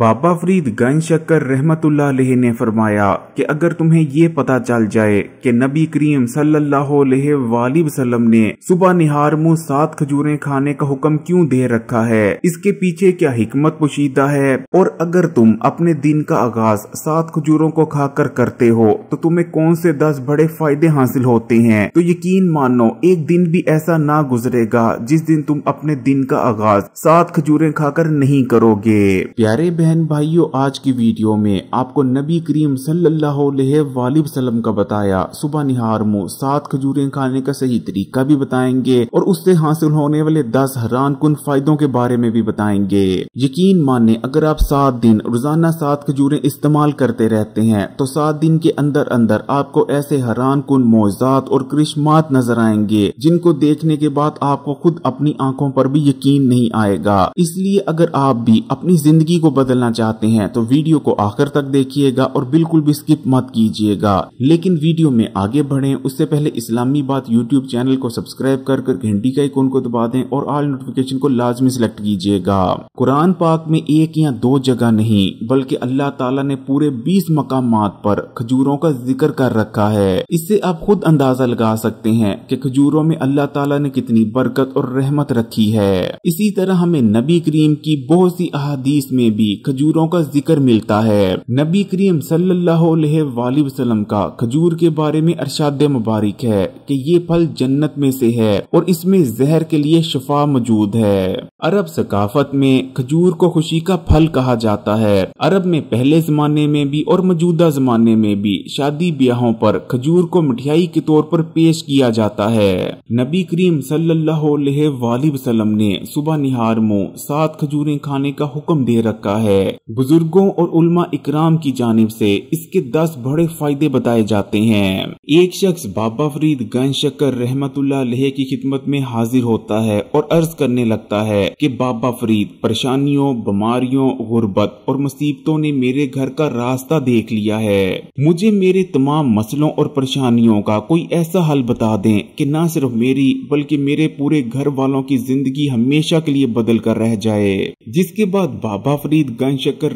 बाबा Farid gun शक्कर रहमत ने फरमाया कि अगर तुम्हें ये पता चल जाए कि नबी करीम सल्लाम ने सुबह निहार मुँह सात खजूरें खाने का हुक्म क्यों दे रखा है इसके पीछे क्या हिकमत पोशीदा है और अगर तुम अपने दिन का आगाज सात खजूरों को खाकर करते हो तो तुम्हें कौन से दस बड़े फायदे हासिल होते हैं तो यकीन मानो एक दिन भी ऐसा ना गुजरेगा जिस दिन तुम अपने दिन का आगाज सात खजूरें खाकर नहीं करोगे प्यारे बहन भाइयों आज की वीडियो में आपको नबी करीम सल्लल्लाहु अलैहि का बताया सुबह निहार मुँह सात खजूरें खाने का सही तरीका भी बताएंगे और उससे हासिल होने वाले दस हरान कन फायदों के बारे में भी बताएंगे यकीन माने अगर आप सात दिन रोजाना सात खजूरें इस्तेमाल करते रहते हैं तो सात दिन के अंदर अंदर आपको ऐसे हरान कन मोजात और करिश्मात नजर आएंगे जिनको देखने के बाद आपको खुद अपनी आंखों पर भी यकीन नहीं आएगा इसलिए अगर आप भी अपनी जिंदगी को बदल बदलना चाहते हैं तो वीडियो को आखिर तक देखिएगा और बिल्कुल भी स्किप मत कीजिएगा लेकिन वीडियो में आगे बढ़े उससे पहले इस्लामी बात यूट्यूब चैनल को सब्सक्राइब कर कर घंटी का इकोन को दबा दें और ऑल नोटिफिकेशन को लाजमी सिलेक्ट कीजिएगा कुरान पाक में एक या दो जगह नहीं बल्कि अल्लाह ताला ने पूरे बीस मकाम पर खजूरों का जिक्र कर रखा है इससे आप खुद अंदाजा लगा सकते हैं की खजूरों में अल्लाह तला ने कितनी बरकत और रहमत रखी है इसी तरह हमें नबी करीम की बहुत सी अहादीस में भी खजूरों का जिक्र मिलता है नबी करीम सल्लल्लाहु का खजूर के बारे में अरसाद मुबारक है की ये फल जन्नत में से है और इसमें जहर के लिए शफा मौजूद है अरब सकाफत में खजूर को खुशी का फल कहा जाता है अरब में पहले जमाने में भी और मौजूदा जमाने में भी शादी ब्याहों पर खजूर को मिठाई के तौर पर पेश किया जाता है नबी करीम सल्लल्लाहु अलैहि ने सुबह निहार मुँह सात खजूरें खाने का हुक्म दे रखा है बुजुर्गों और उलमा इकराम की जानब से इसके दस बड़े फायदे बताए जाते हैं एक शख्स बाबा फरीद गन शक्कर रहमत की खिदमत में हाजिर होता है और अर्ज करने लगता है कि बाबा फरीद परेशानियों बीमारियों गुर्बत और मुसीबतों ने मेरे घर का रास्ता देख लिया है मुझे मेरे तमाम मसलों और परेशानियों का कोई ऐसा हल बता दें कि न सिर्फ मेरी बल्कि मेरे पूरे घर वालों की जिंदगी हमेशा के लिए बदल कर रह जाए जिसके बाद बाबा फरीद गंज शकर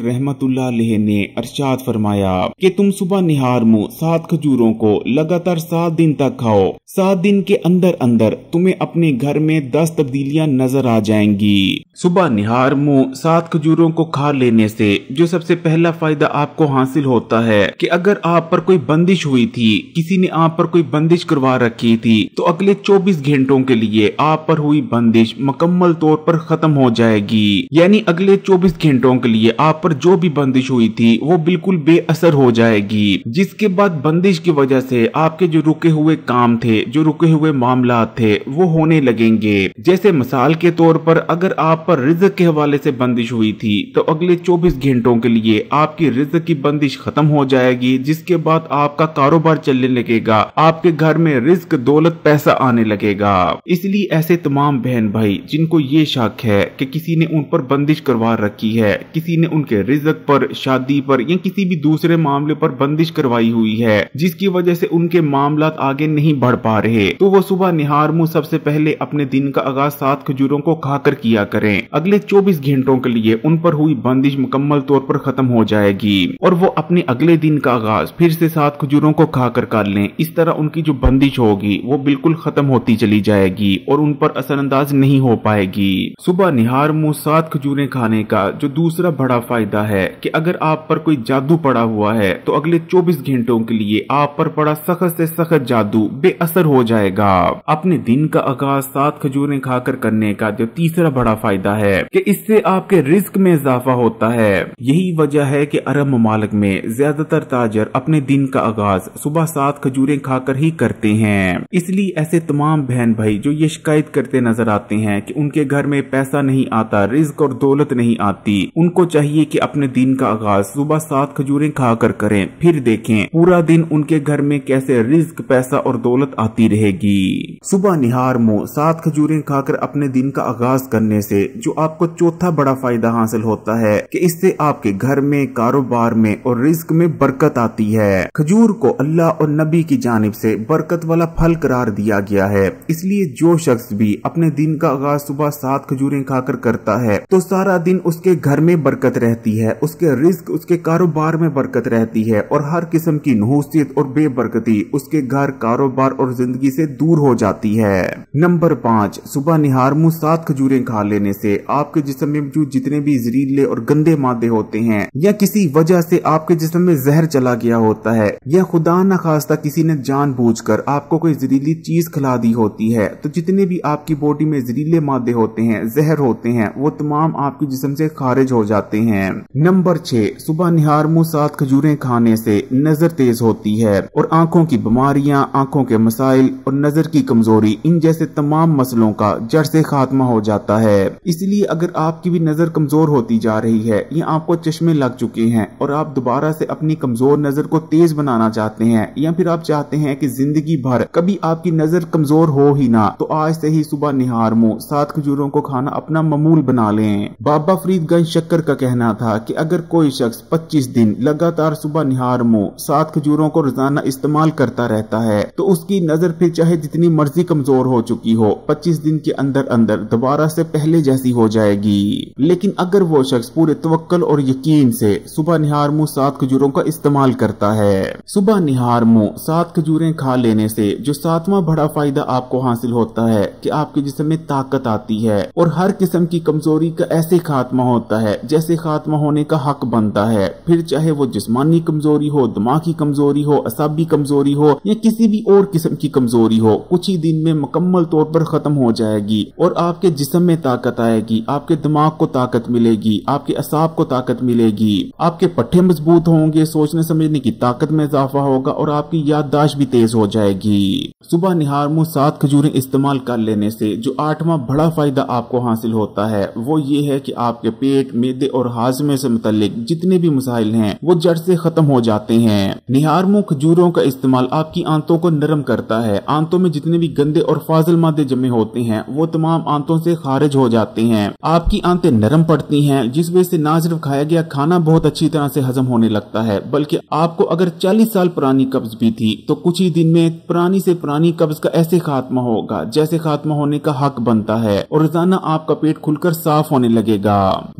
ने अरशाद फरमाया कि तुम सुबह निहार मुँह सात खजूरों को लगातार सात दिन तक खाओ सात दिन के अंदर अंदर तुम्हें अपने घर में दस तब्दीलियाँ नजर आ जाएंगी सुबह निहार मुँह सात खजूरों को खा लेने से जो सबसे पहला फायदा आपको हासिल होता है कि अगर आप पर कोई बंदिश हुई थी किसी ने आप पर कोई बंदिश करवा रखी थी तो अगले 24 घंटों के लिए आप पर हुई बंदिश मुकम्मल तौर पर खत्म हो जाएगी यानी अगले 24 घंटों के लिए आप पर जो भी बंदिश हुई थी वो बिल्कुल बेअसर हो जाएगी जिसके बाद बंदिश की वजह से आपके जो रुके हुए काम थे जो रुके हुए मामला थे वो होने लगेंगे जैसे मिसाल के तौर पर अगर आप पर रिजक के हवाले से बंदिश हुई थी तो अगले 24 घंटों के लिए आपकी रिजक की बंदिश खत्म हो जाएगी जिसके बाद आपका कारोबार चलने लगेगा आपके घर में रिस्क दौलत पैसा आने लगेगा इसलिए ऐसे तमाम बहन भाई जिनको ये शक है कि किसी ने उन पर बंदिश करवा रखी है किसी ने उनके रिजक पर शादी पर या किसी भी दूसरे मामले पर बंदिश करवाई हुई है जिसकी वजह से उनके मामला आगे नहीं बढ़ पा रहे तो वो सुबह निहार मुँह सबसे पहले अपने दिन का आगाज सात खजूरों को खाकर किया करें अगले चौबीस घंटों के लिए उन पर हुई बंदिश मुकम्मल तौर पर खत्म हो जाएगी और वो अपने अगले दिन का आगाज फिर से सात खजूरों को खाकर कर ले इस तरह उनकी जो बंदिश होगी वो बिल्कुल खत्म होती चली जाएगी और उन पर असरअंदाज नहीं हो पाएगी सुबह निहार मुँह सात खजूरें खाने का जो दूसरा ज्यादा बड़ा फायदा है कि अगर आप पर कोई जादू पड़ा हुआ है तो अगले 24 घंटों के लिए आप पर पड़ा सख्त से सख्त जादू बेअसर हो जाएगा अपने दिन का आगाज सात खजूरें खाकर करने का जो तीसरा बड़ा फायदा है कि इससे आपके रिस्क में इजाफा होता है यही वजह है कि अरब ममालक में ज्यादातर ताजर अपने दिन का आगाज सुबह सात खजूरें खाकर ही करते हैं इसलिए ऐसे तमाम बहन भाई जो ये शिकायत करते नजर आते हैं की उनके घर में पैसा नहीं आता रिस्क और दौलत नहीं आती उनको उनको चाहिए कि अपने दिन का आगाज सुबह सात खजूरें खाकर करें फिर देखें पूरा दिन उनके घर में कैसे रिस्क पैसा और दौलत आती रहेगी सुबह निहार मुँह सात खजूरें खाकर अपने दिन का आगाज करने से जो आपको चौथा बड़ा फायदा हासिल होता है कि इससे आपके घर में कारोबार में और रिस्क में बरकत आती है खजूर को अल्लाह और नबी की जानब से बरकत वाला फल करार दिया गया है इसलिए जो शख्स भी अपने दिन का आगाज सुबह सात खजूरें खाकर करता है तो सारा दिन उसके घर में बरकत रहती है उसके रिस्क उसके कारोबार में बरकत रहती है और हर किस्म की नहूसियत और बेबरकती उसके घर कारोबार और जिंदगी से दूर हो जाती है नंबर पाँच सुबह निहार मुँह सात खजूरें खा लेने से आपके जिसम में मौजूद जितने भी जहरीले और गंदे मादे होते हैं या किसी वजह से आपके जिसम में जहर चला गया होता है या खुदा न खास्ता किसी ने जान कर आपको कोई जहरीली चीज खिला दी होती है तो जितने भी आपकी बॉडी में जहरीले मादे होते हैं जहर होते हैं वो तमाम आपके जिसम से खारिज हो जाते हैं नंबर छह सुबह निहार मुँह सात खजूरें खाने से नजर तेज होती है और आंखों की बीमारियां आंखों के मसाइल और नजर की कमजोरी इन जैसे तमाम मसलों का जड़ से खात्मा हो जाता है इसलिए अगर आपकी भी नजर कमजोर होती जा रही है या आपको चश्मे लग चुके हैं और आप दोबारा से अपनी कमजोर नजर को तेज बनाना चाहते हैं या फिर आप चाहते हैं कि जिंदगी भर कभी आपकी नजर कमजोर हो ही ना तो आज से ही सुबह निहार मुँह सात खजूरों को खाना अपना ममूल बना लें बाबा फरीदगंज शक्कर अबकर का कहना था कि अगर कोई शख्स 25 दिन लगातार सुबह निहार मुँह सात खजूरों को रोजाना इस्तेमाल करता रहता है तो उसकी नजर फिर चाहे जितनी मर्जी कमजोर हो चुकी हो 25 दिन के अंदर अंदर दोबारा से पहले जैसी हो जाएगी लेकिन अगर वो शख्स पूरे तवक्ल और यकीन से सुबह निहार मुँह सात खजूरों का इस्तेमाल करता है सुबह निहार मुँह सात खजूरें खा लेने से जो सातवा बड़ा फायदा आपको हासिल होता है की आपके जिसम में ताकत आती है और हर किस्म की कमजोरी का ऐसे खात्मा होता है जैसे खात्मा होने का हक बनता है फिर चाहे वो जिस्मानी कमजोरी हो दिमागी कमजोरी हो असाबी कमजोरी हो या किसी भी और किस्म की कमजोरी हो कुछ ही दिन में मुकम्मल तौर पर खत्म हो जाएगी और आपके जिसम में ताकत आएगी आपके दिमाग को ताकत मिलेगी आपके असाब को ताकत मिलेगी आपके पट्टे मजबूत होंगे सोचने समझने की ताकत में इजाफा होगा और आपकी याददाश्त भी तेज हो जाएगी सुबह निहार मुँह सात खजूरें इस्तेमाल कर लेने से जो आठवां बड़ा फायदा आपको हासिल होता है वो ये है कि आपके पेट में मैदे और हाजमे से मुतलिक जितने भी मसाइल हैं वो जड़ से खत्म हो जाते हैं निहारमों खजूरों का इस्तेमाल आपकी आंतों को नरम करता है आंतों में जितने भी गंदे और फाजल मादे जमे होते हैं वो तमाम आंतों से खारिज हो जाते हैं आपकी आंतें नरम पड़ती हैं जिस वजह से ना सिर्फ खाया गया खाना बहुत अच्छी तरह से हजम होने लगता है बल्कि आपको अगर चालीस साल पुरानी कब्ज भी थी तो कुछ ही दिन में पुरानी से पुरानी कब्ज का ऐसे खात्मा होगा जैसे खात्मा होने का हक बनता है और रोजाना आपका पेट खुलकर साफ होने लगेगा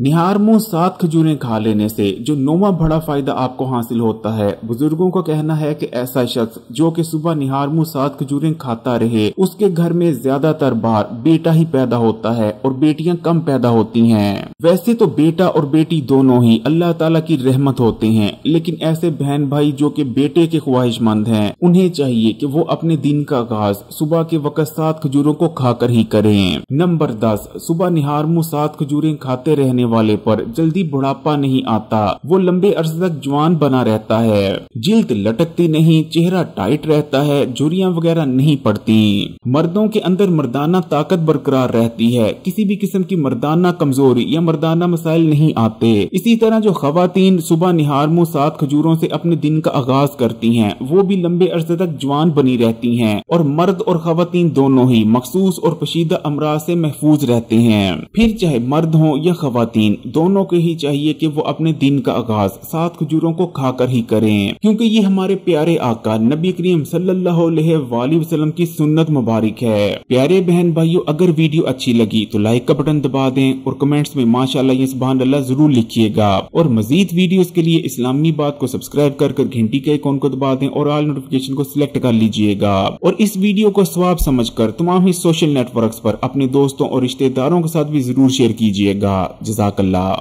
निहार मुंह सात खजूरें खा लेने से जो नौवा बड़ा फायदा आपको हासिल होता है बुजुर्गों का कहना है कि ऐसा शख्स जो कि सुबह निहार मुंह सात खजूरें खाता रहे उसके घर में ज्यादातर बार बेटा ही पैदा होता है और बेटियां कम पैदा होती हैं वैसे तो बेटा और बेटी दोनों ही अल्लाह ताला की रहमत होते हैं लेकिन ऐसे बहन भाई जो की बेटे के ख्वाहिशमंद है उन्हें चाहिए की वो अपने दिन का आगाज सुबह के वक्त सात खजूरों को खाकर ही करें नंबर दस सुबह निहार मुँह सात खजूरें खाते रहने वाले पर और जल्दी बुढ़ापा नहीं आता वो लंबे अरसे तक जवान बना रहता है जिल्द लटकती नहीं चेहरा टाइट रहता है झुरिया वगैरह नहीं पड़ती मर्दों के अंदर मर्दाना ताकत बरकरार रहती है किसी भी किस्म की मर्दाना कमजोरी या मर्दाना मसाइल नहीं आते इसी तरह जो खातन सुबह निहार मुँह सात खजूरों से अपने दिन का आगाज करती है वो भी लंबे अर्जे तक जवान बनी रहती है और मर्द और खातन दोनों ही मखसूस और पशीदा अमराज ऐसी महफूज रहते हैं फिर चाहे मर्द हो या खातन दोनों दोनों को ही चाहिए कि वो अपने दिन का आगाज सात खजूरों को खाकर ही करें क्योंकि ये हमारे प्यारे आका नबी करीम सल्लल्लाहु अलैहि की सुन्नत मुबारक है प्यारे बहन भाइयों अगर वीडियो अच्छी लगी तो लाइक का बटन दबा दें और कमेंट्स में माशाल्लाह अल्लाह जरूर लिखिएगा और मजीद वीडियो के लिए इस्लामी बात को सब्सक्राइब कर घंटी के आइकॉन को दबा दें और ऑल नोटिफिकेशन को सिलेक्ट कर लीजिएगा और इस वीडियो को स्वाब समझ कर तमाम ही सोशल नेटवर्क आरोप अपने दोस्तों और रिश्तेदारों के साथ भी जरूर शेयर कीजिएगा जजाकल्ला